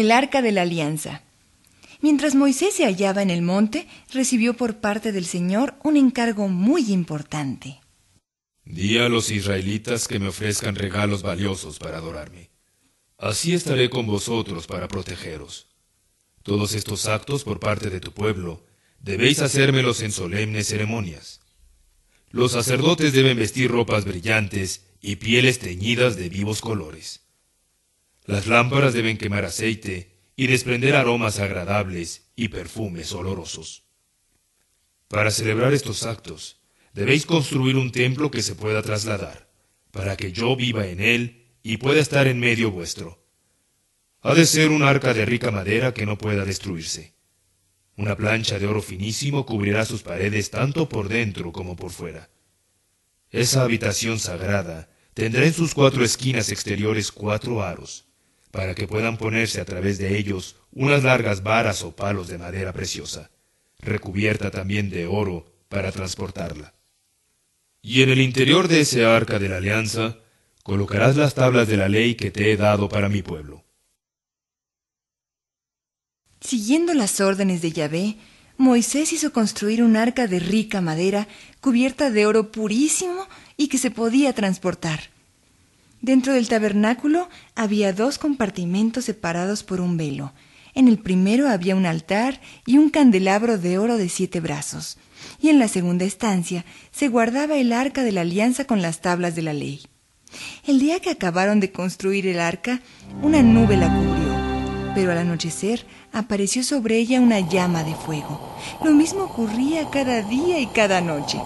el arca de la alianza. Mientras Moisés se hallaba en el monte, recibió por parte del Señor un encargo muy importante. Di a los israelitas que me ofrezcan regalos valiosos para adorarme. Así estaré con vosotros para protegeros. Todos estos actos por parte de tu pueblo debéis hacérmelos en solemnes ceremonias. Los sacerdotes deben vestir ropas brillantes y pieles teñidas de vivos colores. Las lámparas deben quemar aceite y desprender aromas agradables y perfumes olorosos. Para celebrar estos actos, debéis construir un templo que se pueda trasladar, para que yo viva en él y pueda estar en medio vuestro. Ha de ser un arca de rica madera que no pueda destruirse. Una plancha de oro finísimo cubrirá sus paredes tanto por dentro como por fuera. Esa habitación sagrada tendrá en sus cuatro esquinas exteriores cuatro aros, para que puedan ponerse a través de ellos unas largas varas o palos de madera preciosa, recubierta también de oro para transportarla. Y en el interior de ese arca de la alianza colocarás las tablas de la ley que te he dado para mi pueblo. Siguiendo las órdenes de Yahvé, Moisés hizo construir un arca de rica madera cubierta de oro purísimo y que se podía transportar. Dentro del tabernáculo había dos compartimentos separados por un velo. En el primero había un altar y un candelabro de oro de siete brazos, y en la segunda estancia se guardaba el arca de la alianza con las tablas de la ley. El día que acabaron de construir el arca, una nube la cubrió, pero al anochecer apareció sobre ella una llama de fuego. Lo mismo ocurría cada día y cada noche.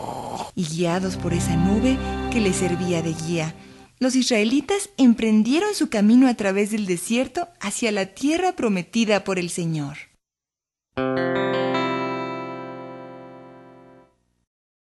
Y guiados por esa nube que les servía de guía, los israelitas emprendieron su camino a través del desierto hacia la tierra prometida por el Señor.